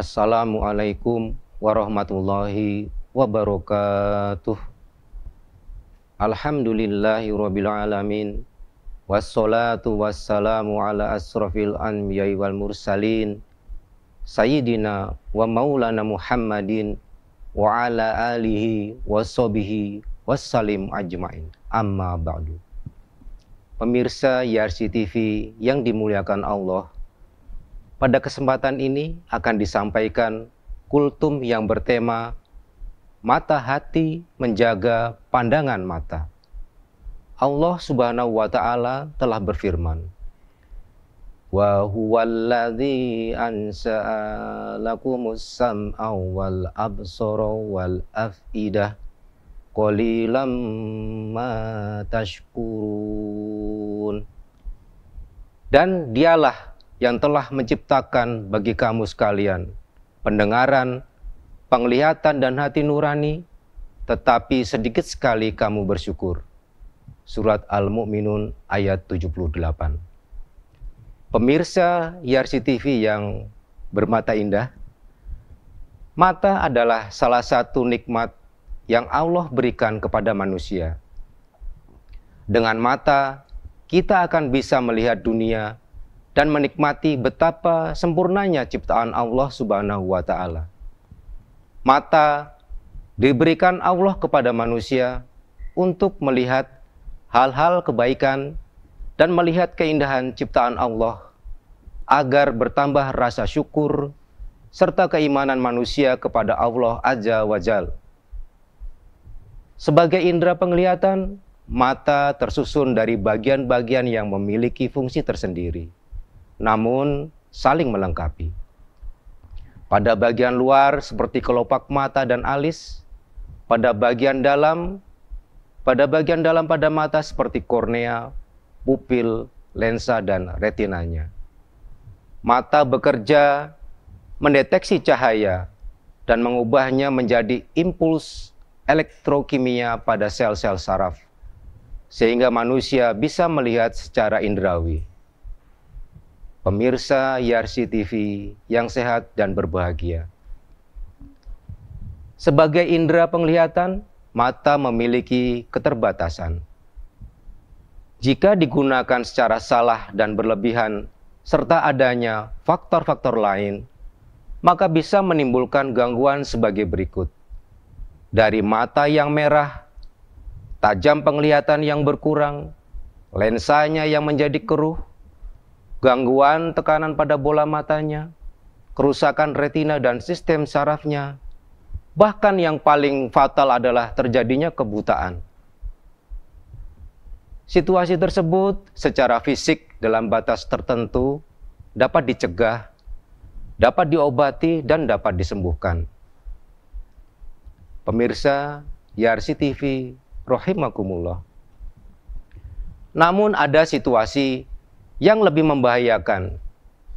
Assalamualaikum warahmatullahi wabarakatuh. Alhamdulillahi rabbil alamin. Wassalatu wassalamu ala asrafil anbiya'i wal mursalin. Sayyidina wa maulana Muhammadin wa ala alihi wa sobihi wassalim ajmain. Amma ba'du. Pemirsa YRC TV yang dimuliakan Allah pada kesempatan ini akan disampaikan kultum yang bertema mata hati menjaga pandangan mata. Allah Subhanahu wa taala telah berfirman, "Wa huwallazi ansa'a lakumus sam'a wal absara wal af'idah qalilan ma tashkurun." Dan dialah yang telah menciptakan bagi kamu sekalian pendengaran, penglihatan dan hati nurani, tetapi sedikit sekali kamu bersyukur. Surat Al-Mu'minun ayat 78. Pemirsa Yarsi TV yang bermata indah, mata adalah salah satu nikmat yang Allah berikan kepada manusia. Dengan mata, kita akan bisa melihat dunia dan menikmati betapa sempurnanya ciptaan Allah Subhanahu wa taala. Mata diberikan Allah kepada manusia untuk melihat hal-hal kebaikan dan melihat keindahan ciptaan Allah agar bertambah rasa syukur serta keimanan manusia kepada Allah Azza wa Sebagai indera penglihatan, mata tersusun dari bagian-bagian yang memiliki fungsi tersendiri namun saling melengkapi. Pada bagian luar seperti kelopak mata dan alis, pada bagian dalam, pada bagian dalam pada mata seperti kornea, pupil, lensa, dan retinanya. Mata bekerja mendeteksi cahaya dan mengubahnya menjadi impuls elektrokimia pada sel-sel saraf, sehingga manusia bisa melihat secara indrawi pemirsa Yarsi TV yang sehat dan berbahagia. Sebagai indera penglihatan, mata memiliki keterbatasan. Jika digunakan secara salah dan berlebihan, serta adanya faktor-faktor lain, maka bisa menimbulkan gangguan sebagai berikut. Dari mata yang merah, tajam penglihatan yang berkurang, lensanya yang menjadi keruh, gangguan tekanan pada bola matanya, kerusakan retina dan sistem sarafnya. Bahkan yang paling fatal adalah terjadinya kebutaan. Situasi tersebut secara fisik dalam batas tertentu dapat dicegah, dapat diobati, dan dapat disembuhkan. Pemirsa Yarsi TV, Rohimakumullah. Namun ada situasi yang lebih membahayakan,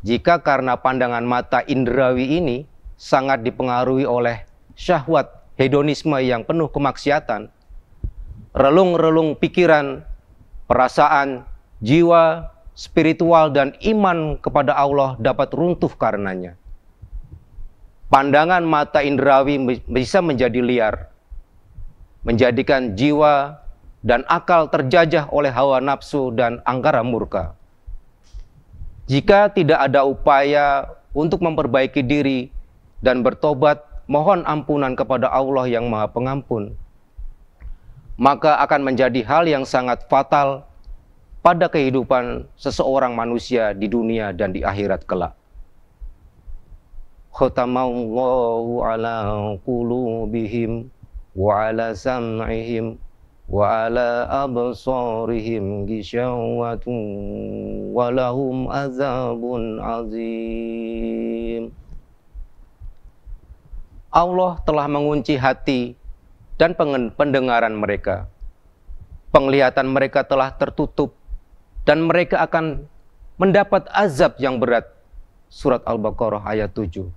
jika karena pandangan mata indrawi ini sangat dipengaruhi oleh syahwat hedonisme yang penuh kemaksiatan, relung-relung pikiran, perasaan, jiwa, spiritual, dan iman kepada Allah dapat runtuh karenanya. Pandangan mata indrawi bisa menjadi liar, menjadikan jiwa dan akal terjajah oleh hawa nafsu dan angkara murka. Jika tidak ada upaya untuk memperbaiki diri dan bertobat, mohon ampunan kepada Allah yang Maha Pengampun, maka akan menjadi hal yang sangat fatal pada kehidupan seseorang manusia di dunia dan di akhirat kelak. ala qulubihim wa ala sam'ihim وعلى أبصارهم غشاوة ولهم عذاب عظيم Allah telah mengunci hati dan pendengaran mereka. Penglihatan mereka telah tertutup dan mereka akan mendapat azab yang berat. Surat Al-Baqarah ayat 7.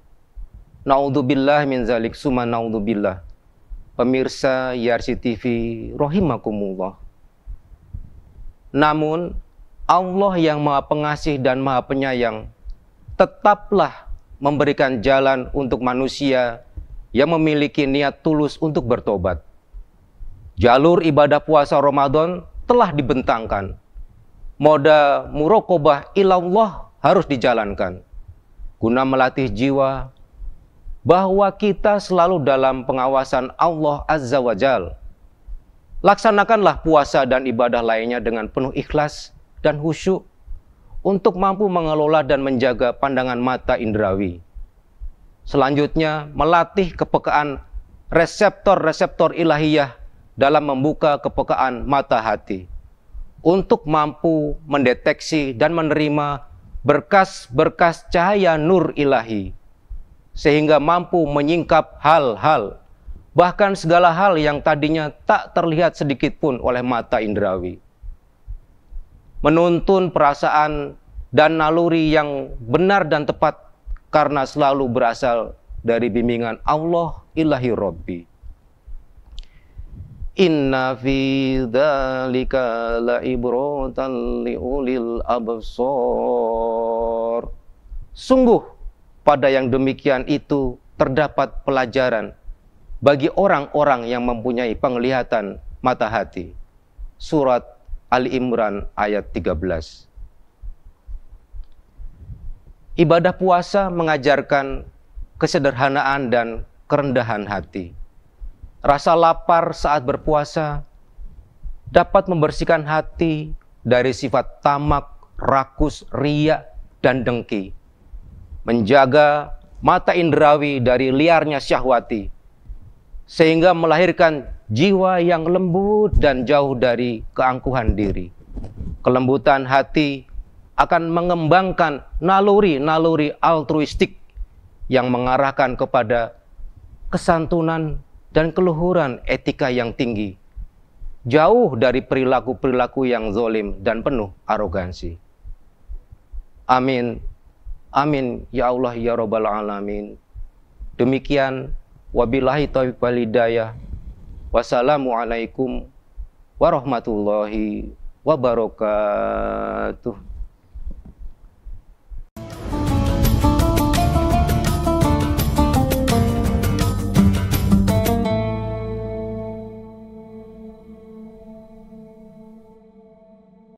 Naudzubillah min zalik suma naudzubillah pemirsa YRC TV rahimakumullah. Namun Allah yang Maha Pengasih dan Maha Penyayang tetaplah memberikan jalan untuk manusia yang memiliki niat tulus untuk bertobat. Jalur ibadah puasa Ramadan telah dibentangkan. Moda murokobah ilallah harus dijalankan. Guna melatih jiwa bahwa kita selalu dalam pengawasan Allah Azza wa Jal. Laksanakanlah puasa dan ibadah lainnya dengan penuh ikhlas dan khusyuk untuk mampu mengelola dan menjaga pandangan mata indrawi. Selanjutnya, melatih kepekaan reseptor-reseptor ilahiyah dalam membuka kepekaan mata hati untuk mampu mendeteksi dan menerima berkas-berkas cahaya nur ilahi sehingga mampu menyingkap hal-hal, bahkan segala hal yang tadinya tak terlihat sedikit pun oleh mata indrawi. Menuntun perasaan dan naluri yang benar dan tepat karena selalu berasal dari bimbingan Allah ilahi Rabbi. Inna fi dhalika la liulil absor. Sungguh pada yang demikian itu terdapat pelajaran bagi orang-orang yang mempunyai penglihatan mata hati. Surat Ali Imran ayat 13. Ibadah puasa mengajarkan kesederhanaan dan kerendahan hati. Rasa lapar saat berpuasa dapat membersihkan hati dari sifat tamak, rakus, ria, dan dengki menjaga mata indrawi dari liarnya syahwati, sehingga melahirkan jiwa yang lembut dan jauh dari keangkuhan diri. Kelembutan hati akan mengembangkan naluri-naluri altruistik yang mengarahkan kepada kesantunan dan keluhuran etika yang tinggi, jauh dari perilaku-perilaku yang zolim dan penuh arogansi. Amin. Amin ya Allah ya Robbal Alamin. Demikian wabillahi taufiq wal hidayah. Wassalamualaikum warahmatullahi wabarakatuh.